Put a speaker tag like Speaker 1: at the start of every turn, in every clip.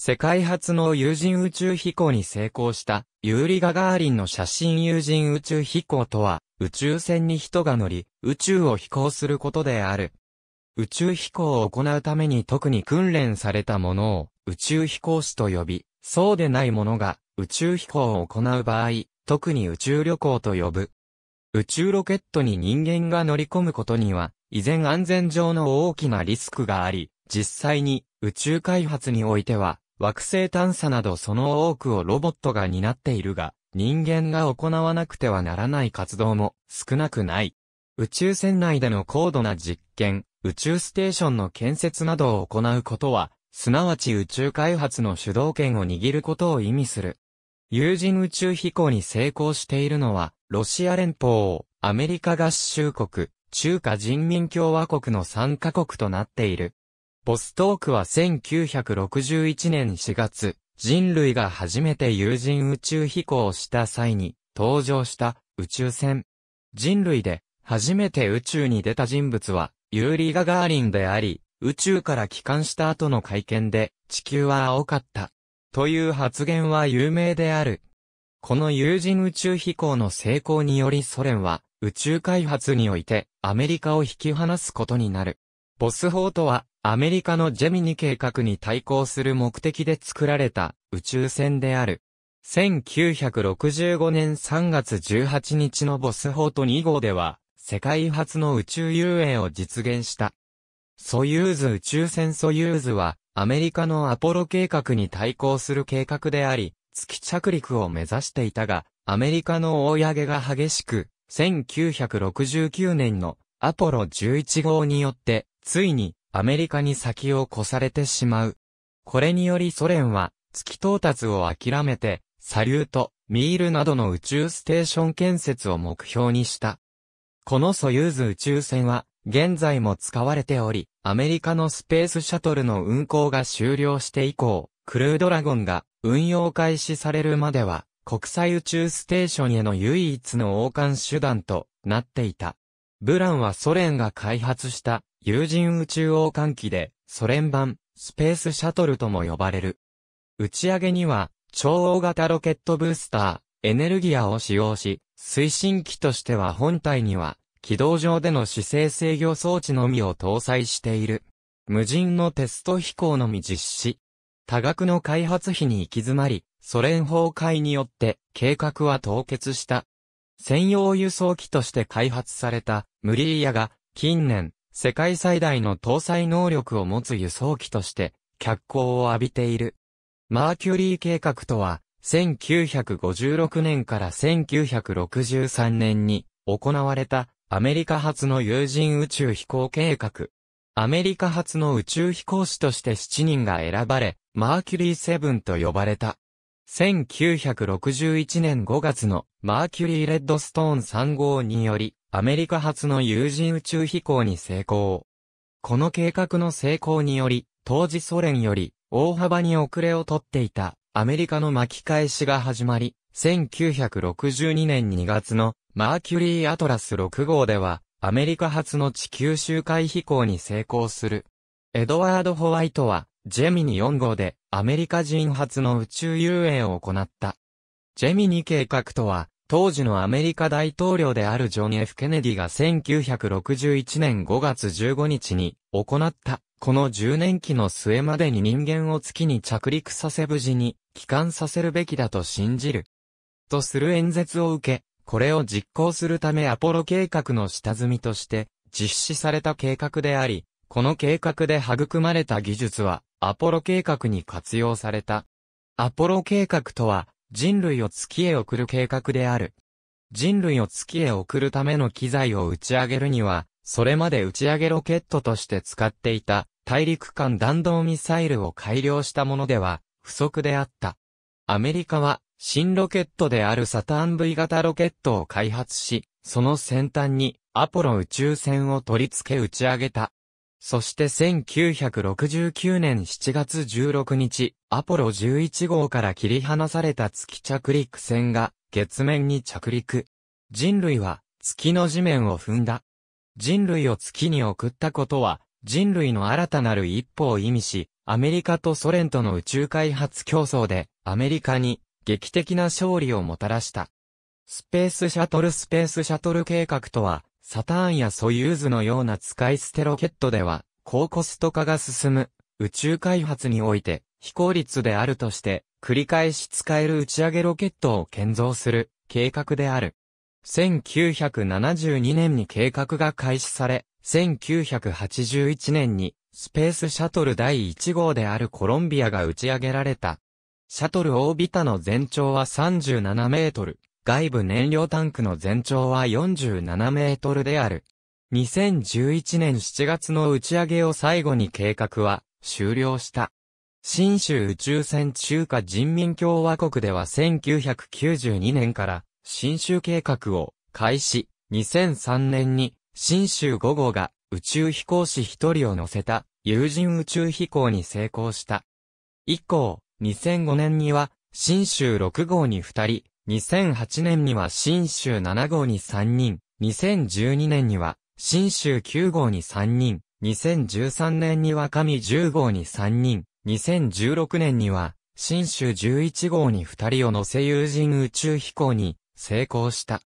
Speaker 1: 世界初の有人宇宙飛行に成功したユーリ・ガガーリンの写真有人宇宙飛行とは宇宙船に人が乗り宇宙を飛行することである。宇宙飛行を行うために特に訓練されたものを宇宙飛行士と呼び、そうでないものが宇宙飛行を行う場合、特に宇宙旅行と呼ぶ。宇宙ロケットに人間が乗り込むことには、依然安全上の大きなリスクがあり、実際に宇宙開発においては惑星探査などその多くをロボットが担っているが、人間が行わなくてはならない活動も少なくない。宇宙船内での高度な実験、宇宙ステーションの建設などを行うことは、すなわち宇宙開発の主導権を握ることを意味する。有人宇宙飛行に成功しているのは、ロシア連邦、アメリカ合衆国、中華人民共和国の3カ国となっている。ボストークは1961年4月、人類が初めて有人宇宙飛行をした際に登場した宇宙船。人類で初めて宇宙に出た人物はユーリガガーリンであり、宇宙から帰還した後の会見で地球は青かった。という発言は有名である。この有人宇宙飛行の成功によりソ連は宇宙開発においてアメリカを引き離すことになる。ボス法とは、アメリカのジェミニ計画に対抗する目的で作られた宇宙船である。1965年3月18日のボス法と2号では、世界初の宇宙遊泳を実現した。ソユーズ宇宙船ソユーズは、アメリカのアポロ計画に対抗する計画であり、月着陸を目指していたが、アメリカの大い上げが激しく、1969年のアポロ11号によってついにアメリカに先を越されてしまう。これによりソ連は月到達を諦めてサリュート、ミールなどの宇宙ステーション建設を目標にした。このソユーズ宇宙船は現在も使われており、アメリカのスペースシャトルの運行が終了して以降、クルードラゴンが運用開始されるまでは、国際宇宙ステーションへの唯一の王冠手段となっていた。ブランはソ連が開発した有人宇宙王艦機で、ソ連版、スペースシャトルとも呼ばれる。打ち上げには、超大型ロケットブースター、エネルギアを使用し、推進機としては本体には、軌道上での姿勢制御装置のみを搭載している。無人のテスト飛行のみ実施。多額の開発費に行き詰まり、ソ連崩壊によって計画は凍結した。専用輸送機として開発されたムリーヤが近年世界最大の搭載能力を持つ輸送機として、脚光を浴びている。マーキュリー計画とは、1956年から1963年に行われたアメリカ発の有人宇宙飛行計画。アメリカ発の宇宙飛行士として7人が選ばれ、マーキュリー7と呼ばれた。1961年5月のマーキュリーレッドストーン3号により、アメリカ初の有人宇宙飛行に成功。この計画の成功により、当時ソ連より大幅に遅れをとっていたアメリカの巻き返しが始まり、1962年2月のマーキュリーアトラス6号では、アメリカ初の地球周回飛行に成功する。エドワード・ホワイトは、ジェミニ4号でアメリカ人初の宇宙遊泳を行った。ジェミニ計画とは、当時のアメリカ大統領であるジョン・ F・ ケネディが1961年5月15日に行った、この10年期の末までに人間を月に着陸させ無事に帰還させるべきだと信じる。とする演説を受け、これを実行するためアポロ計画の下積みとして実施された計画であり、この計画で育まれた技術はアポロ計画に活用された。アポロ計画とは、人類を月へ送る計画である。人類を月へ送るための機材を打ち上げるには、それまで打ち上げロケットとして使っていた大陸間弾道ミサイルを改良したものでは不足であった。アメリカは新ロケットであるサターン V 型ロケットを開発し、その先端にアポロ宇宙船を取り付け打ち上げた。そして1969年7月16日、アポロ11号から切り離された月着陸船が月面に着陸。人類は月の地面を踏んだ。人類を月に送ったことは人類の新たなる一歩を意味し、アメリカとソ連との宇宙開発競争でアメリカに劇的な勝利をもたらした。スペースシャトルスペースシャトル計画とはサターンやソユーズのような使い捨てロケットでは、高コスト化が進む宇宙開発において非効率であるとして、繰り返し使える打ち上げロケットを建造する計画である。1972年に計画が開始され、1981年にスペースシャトル第1号であるコロンビアが打ち上げられた。シャトルオービタの全長は37メートル、外部燃料タンクの全長は47メートルである。2011年7月の打ち上げを最後に計画は終了した。新州宇宙船中華人民共和国では1992年から新州計画を開始、2003年に新州5号が宇宙飛行士1人を乗せた有人宇宙飛行に成功した。以降、2005年には新州6号に2人、2008年には新州7号に3人、2012年には新州9号に3人、2013年には神10号に3人、2016年には新州11号に2人を乗せ有人宇宙飛行に成功した。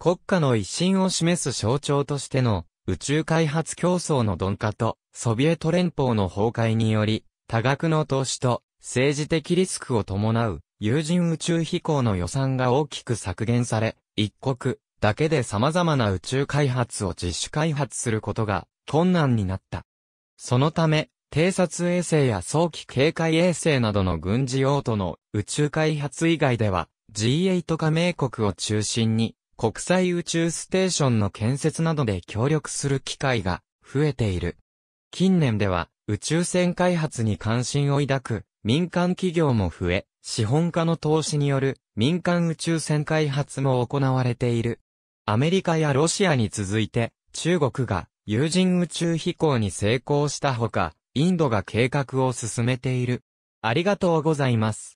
Speaker 1: 国家の威信を示す象徴としての宇宙開発競争の鈍化とソビエト連邦の崩壊により多額の投資と政治的リスクを伴う有人宇宙飛行の予算が大きく削減され、一国だけで様々な宇宙開発を自主開発することが困難になった。そのため、偵察衛星や早期警戒衛星などの軍事用途の宇宙開発以外では G8 加盟国を中心に国際宇宙ステーションの建設などで協力する機会が増えている。近年では宇宙船開発に関心を抱く民間企業も増え、資本家の投資による民間宇宙船開発も行われている。アメリカやロシアに続いて、中国が有人宇宙飛行に成功したほか、インドが計画を進めている。ありがとうございます。